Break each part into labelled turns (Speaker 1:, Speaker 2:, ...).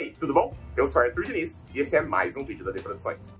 Speaker 1: aí, tudo bom? Eu sou Arthur Diniz e esse é mais um vídeo da De Produções.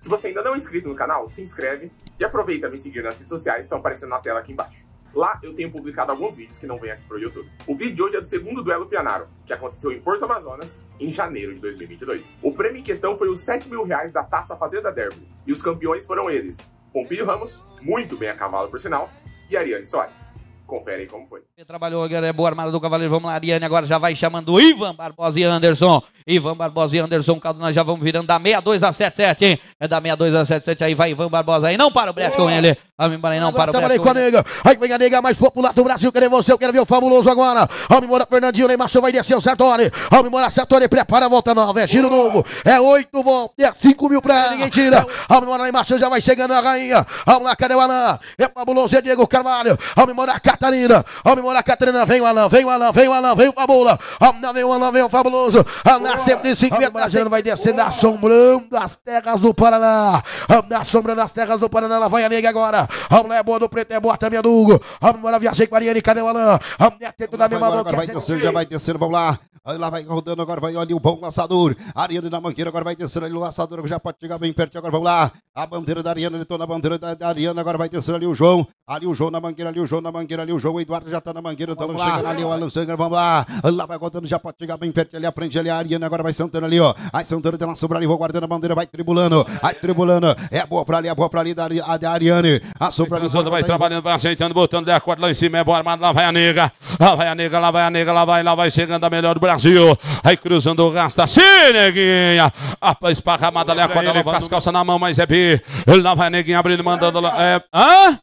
Speaker 1: Se você ainda não é inscrito no canal, se inscreve e aproveita me seguir nas redes sociais, estão aparecendo na tela aqui embaixo. Lá eu tenho publicado alguns vídeos que não vêm aqui pro YouTube. O vídeo de hoje é do segundo duelo Pianaro, que aconteceu em Porto Amazonas, em janeiro de 2022. O prêmio em questão foi os 7 mil reais da Taça Fazenda Derby, e os campeões foram eles, Pompilho Ramos, muito bem a cavalo por sinal, e Ariane Soares confere aí como foi.
Speaker 2: Trabalhou agora é boa armada do Cavaleiro. Vamos lá, Ariane agora já vai chamando o Ivan Barbosa e Anderson. Ivan Barbosa e Anderson nós já vamos virando da 62 a 77, hein? É da 62 a 77, aí vai Ivan Barbosa aí, não para o Brett com ele. Vamos embora aí, não agora para o Brett com, com a nega. Aí vem a nega mais popular do Brasil, querer você, eu quero ver o fabuloso agora. Vamos embora, Fernandinho, Neymar, vai descer o Sartori. Vamos embora, Sartori, prepara a volta nova, é giro novo, é oito voltas, é cinco mil pra ninguém tira. Vamos embora, Neymar, já vai chegando a rainha. Vamos lá, cadê o Alain? É fabuloso, é Diego Carvalho. Vamos embora, Catarina. Vamos embora, Catarina, vem o Alain, vem o Alain, vem o Alain, vem o Fabula. Vamos lá, vem o Alain, vem o Fabuloso. Alain 150 sendo vai descendo, assombrando as terras do Paraná. Na sombra das terras do Paraná, ela vai a nega agora. Vamos lá, é boa do preto, é boa também, é Dugo. Vamos embora, viajei com a Ariane, cadê o Alain? Vamos lá, tento da mesma mão. Vai descendo, já vai descendo, vamos lá. Olha lá vai rodando, agora vai ali o bom lançador. Ariane na mangueira, agora vai descendo ali o lançador, já pode chegar bem perto, agora vamos lá. A bandeira da Ariana, ele tá na bandeira da, da, Ariana, agora vai descer ali o João. Ali o João na mangueira, ali o João na mangueira, ali o João. O Eduardo já tá na mangueira, vamos lá. Chegando, ali o Alan Sanger, vamos lá. Lá vai contando, já pode chegar bem perto ali, aprende ali a Ariana, agora vai sentando ali, ó. Aí sentando, tem uma sobra ali, vou guardando a bandeira, vai tribulando. Vai tribulando. É boa pra ali, é boa pra ali da, a, da Ariane. A sobra
Speaker 1: ali. Vai, vai trabalhando, vai aceitando, botando 10 corda lá em cima, é boa armada, lá vai a nega. Lá vai a nega, lá vai a nega, lá vai, lá vai chegando a melhor do Brasil. Aí cruzando o rasta, sim, neguinha. A esparramada ali, a quadra, ele, com as calças na mão, mas é bem aqui. Lá vai neguinho abrindo, mandando lá. É, hã?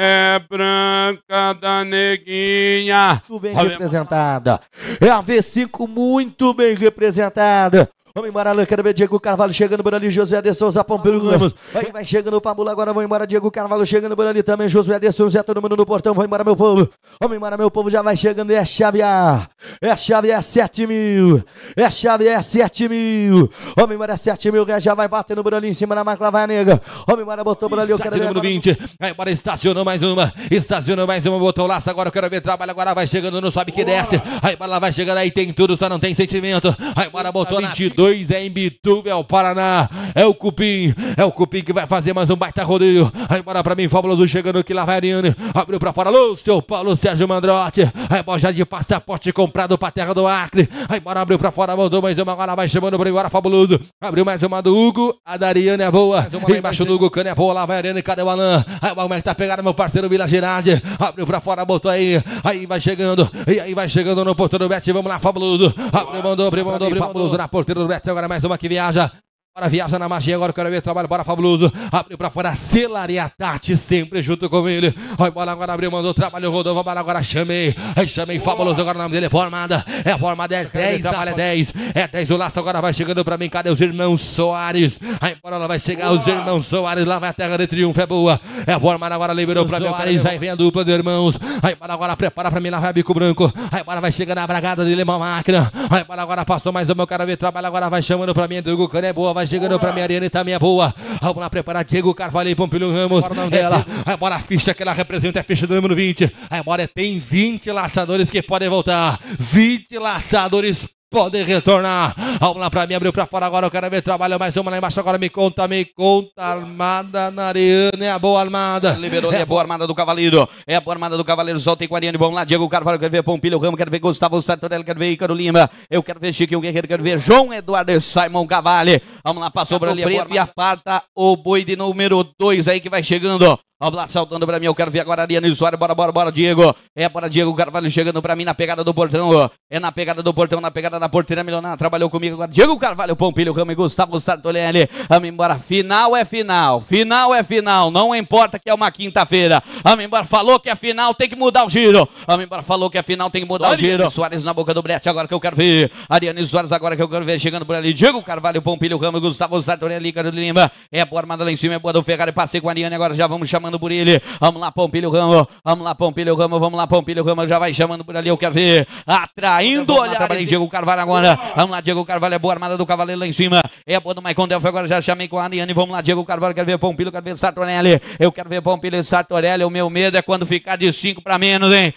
Speaker 1: É branca da neguinha. Muito bem
Speaker 3: representada. É a V5 muito bem representada. Vamos embora, Alan. Quero ver Diego Carvalho chegando por ali. Josué de Souza, Pompeu Ramos. Vai, vai chegando o Pabula agora. Vamos embora, Diego Carvalho chegando por ali também. Josué de Souza, todo mundo no portão. Vamos embora, meu povo. Vamos embora, meu povo. Já vai chegando. É chave é A. É chave é 7 mil. É chave é 7 mil. Vamos embora, 7 é mil. Já vai batendo por ali em cima da máquina. Vai, nega. Vamos embora, botou por ali. Eu quero ver. Número 20. Vai embora, estacionou mais uma. Estacionou mais uma. Botou o laço agora. Eu quero ver trabalho. Agora vai chegando. Não sobe que desce. Aí, bola vai chegando. Aí tem tudo. Só não tem sentimento. Aí, bora, botou 22. Tá 2 é em Bituva, é o Paraná, é o Cupim, é o Cupim que vai fazer mais um baita rodeio. Aí bora pra mim, Fabuloso chegando aqui, lá vai Ariane, abriu pra fora, Lúcio, Paulo, Sérgio Mandrote, aí é bora já de passaporte comprado pra terra do Acre, aí bora abriu pra fora, mandou mais uma, agora vai chamando pra embora, fabuloso, abriu mais uma do Hugo, a Dariane é boa, embaixo do Hugo Cana é boa, lá vai Ariane, cadê o Alan? Aí como é que tá pegando meu parceiro Vila Girardi, abriu pra fora, botou aí, aí vai chegando, e aí vai chegando no porteiro do Bet, vamos lá, fabuloso, abriu, mandou, abriu, mandou, abriu, fabuloso na porteira do Bet. Betts agora mais uma que viaja Bora, viaja na magia, agora quero ver trabalho, bora Fabuloso. Abriu pra fora, Celaria Tati, sempre junto com ele. Vai embora agora, abriu, mandou trabalho, rodou, vai embora agora, chamei. Chamei Fabuloso, agora o nome dele é Formada. É Formada, é 10, trabalho é 10. É 10 o laço, agora vai chegando pra mim, cadê os irmãos Soares? Aí embora ela vai chegar, os irmãos Soares, lá vai a terra de triunfo, é boa. É Formada, agora liberou pra mim, Soares, aí é vem a dupla de irmãos. Aí embora agora, prepara pra mim, lá vai Bico Branco. Aí embora vai chegando a bragada dele, uma máquina. Aí embora agora, passou mais uma, meu quero ver trabalho, agora vai chamando pra mim, Dugo Cane, é boa, vai chegando para minha arena e tá minha boa. Vamos lá preparar Diego Carvalho e Pompilho Ramos. Ela, embora é, a ficha que ela representa é a ficha do número 20. Embora tem 20 laçadores que podem voltar. 20 laçadores Podem retornar. Vamos lá pra mim, abriu pra fora agora. Eu quero ver trabalho. Mais uma lá embaixo. Agora me conta, me conta. Armada na Ariane. É a boa
Speaker 2: armada. Liberou, é, a é boa armada do Cavaleiro. É a boa armada do Cavaleiro. Solta aí com a Ariane. Vamos lá, Diego Carvalho. Quero ver Pompilho Ramos. Quero ver Gustavo Sartorelli. Quero ver Icaro Lima. Eu quero ver Chiquinho Guerreiro. Quero ver João Eduardo e Simon Cavale, Vamos lá, passou pra ali. Preto e aparta o boi de número 2 aí que vai chegando. Ó, Blas saltando pra mim, eu quero ver agora Ariano e Soares. Bora, bora, bora, Diego. É bora Diego Carvalho chegando pra mim na pegada do portão. É na pegada do portão, na pegada da porteira milionária. Trabalhou comigo agora. Diego Carvalho, Pompilho, Rama e Gustavo Sartolelli. Vamos embora. Final é final. Final é final. Não importa que é uma quinta-feira. Vamos embora. Falou que é final, tem que mudar o giro. Vamos embora. Falou que é final, tem que mudar Ariane. o giro. Soares na boca do Brete, agora que eu quero ver. Ariano e Soares, agora que eu quero ver. Chegando por ali. Diego Carvalho, Pompilho, Rama e Gustavo Sartolelli, Caro Lima. É boa armada lá em cima, é boa do Ferrari. Passei com a Ariane agora, já vamos chamando chamando por ele. Vamos lá, Pompilho Ramos. Vamos lá, Pompilho Ramos. Vamos lá, Pompilho Ramos. Já vai chamando por ali. Eu quero ver. Atraindo olhar. Trabalhei Diego Carvalho agora. Vamos lá, Diego Carvalho. É boa armada do Cavaleiro lá em cima. É a boa do Maicon Delphi. Agora já chamei com a Ariane. Vamos lá, Diego Carvalho. Quero ver Pompilho. Quero ver Sartorelli. Eu quero ver Pompilho e Sartorelli. O meu medo é quando ficar de 5 para menos, hein?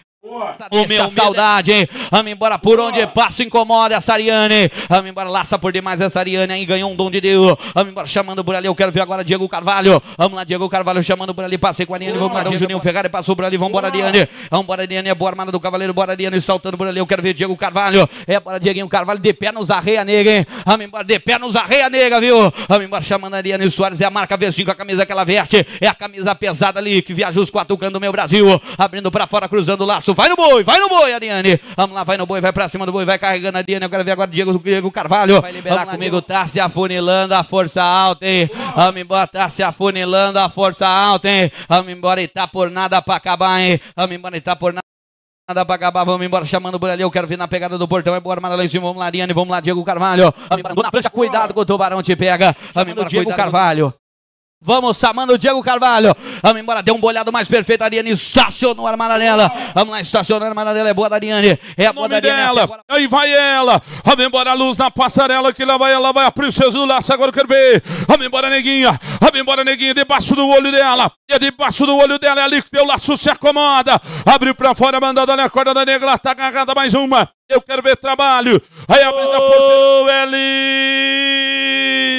Speaker 2: O meu é saudade, hein? Vamos embora por onde passo incomoda essa Ariane. Vamos embora, laça por demais essa Ariane aí, ganhou um dom de Deus. Vamos embora, chamando por ali. Eu quero ver agora Diego Carvalho. Vamos lá, Diego Carvalho chamando por ali. Passei com a Ariane, vamos lá, Juninho Ferrari passou por ali. Vamos embora, Ariane. Vamos embora, Ariane. É boa armada do Cavaleiro, bora Ariane saltando por ali. Eu quero ver Diego Carvalho. É, bora, Dieguinho Carvalho, de pé nos arreia nega, hein? Vamos embora, de pé nos arreia nega, viu? Vamos embora, chamando a Ariane Soares. É a marca V5, a camisa que ela veste. É a camisa pesada ali que viaja os quatro do meu Brasil. Abrindo pra fora, cruzando o laço. Vai no boi, vai no boi, Ariane. Vamos lá, vai no boi, vai pra cima do boi, vai carregando a Ariane. Eu quero ver agora o Diego, Diego Carvalho. Vai liberar Vamos comigo, tá se afunilando a força alta, hein? Vamos embora, tá se afunilando a força alta, hein? Vamos embora e tá por nada pra acabar, hein? Vamos embora e tá por nada. Nada pra acabar, vamos embora, chamando por ali. Eu quero ver na pegada do portão. É boa armada lá em cima. Vamos lá, Ariane. Vamos lá, Diego Carvalho. Vamos embora, na cuidado que o tubarão te pega. Vamos embora, Diego Carvalho. Vamos, Amanda, o Diego Carvalho. Vamos embora, deu um bolhado mais perfeito. A Ariane estacionou a armada dela. Vamos lá, estacionou a armada dela. É boa da Ariane.
Speaker 1: É a boa da Ariane. Dela. Agora... Aí vai ela. Vamos embora, a luz na passarela. Que lá vai ela. Vai a princesa do laço. Agora eu quero ver. Vamos embora, neguinha. Vamos embora, neguinha. Debaixo do olho dela. É debaixo do olho dela. É ali que o laço se acomoda. Abriu pra fora, mandada a corda da negra. tá agarrada mais uma. Eu quero ver trabalho. Aí a oh, a porta. É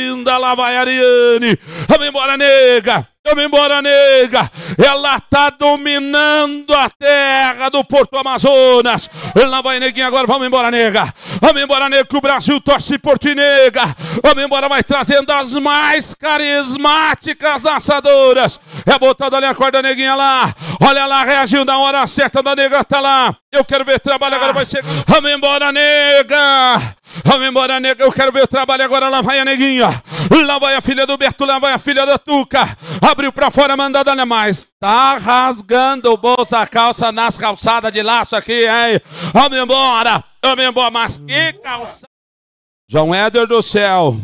Speaker 1: linda. Lá vai a Ariane. Vamos embora, nega. Vamos embora, nega. Ela tá dominando a terra do Porto Amazonas. Lá vai, neguinha, agora vamos embora, nega. Vamos embora, nega, que o Brasil torce por ti, nega. Vamos embora, vai trazendo as mais carismáticas dançadoras. É botado ali a corda, neguinha, lá. Olha lá, reagiu na hora certa da nega, tá lá. Eu quero ver trabalho, agora vai chegar. Vamos embora, nega. Vamos embora, nega. Eu quero ver o trabalho agora. Lá vai a neguinha. Lá vai a filha do Beto, lá vai a filha da Tuca. Abriu para fora, mandada não é mais. Tá rasgando o bolso da calça nas calçadas de laço aqui, hein? Vamos embora, vamos embora. Mas que calçada. João Éder do céu.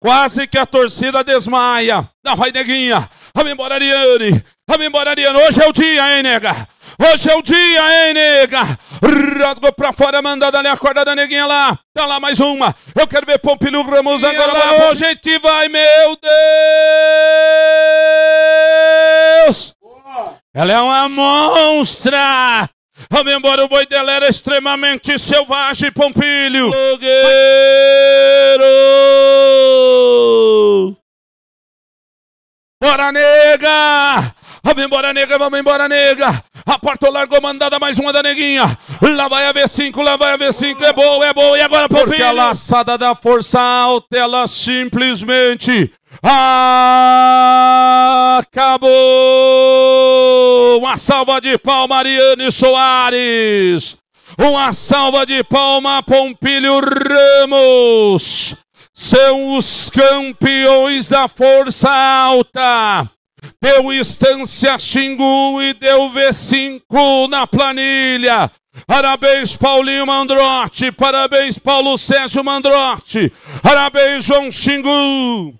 Speaker 1: Quase que a torcida desmaia. Não vai, neguinha. Vamos embora, Ariane. Vamos embora, Ariane. Hoje é o dia, hein, nega? Hoje é o dia, hein, nega? Rasgou pra fora, mandada ali a corda da neguinha lá. Tá lá mais uma. Eu quero ver Pompilho Ramos e agora. Lá, hoje é que vai, meu Deus! Ela é uma monstra! Vamos embora, o boi dela era extremamente selvagem, Pompilho. Logueiro! Bora, nega! Vamos embora, nega, vamos embora, nega! A porta largou, mandada mais uma da neguinha. Lá vai a V5, lá vai a V5. É boa, é boa. E agora, Popinho? Porque a laçada da força alta, ela simplesmente acabou. Uma salva de pau, Mariane Soares. Uma salva de palma, Pompilho Ramos. São os campeões da força alta deu instância Xingu e deu V5 na planilha. Parabéns, Paulinho Mandrotti. Parabéns, Paulo Sérgio Mandrotti. Parabéns, João Xingu.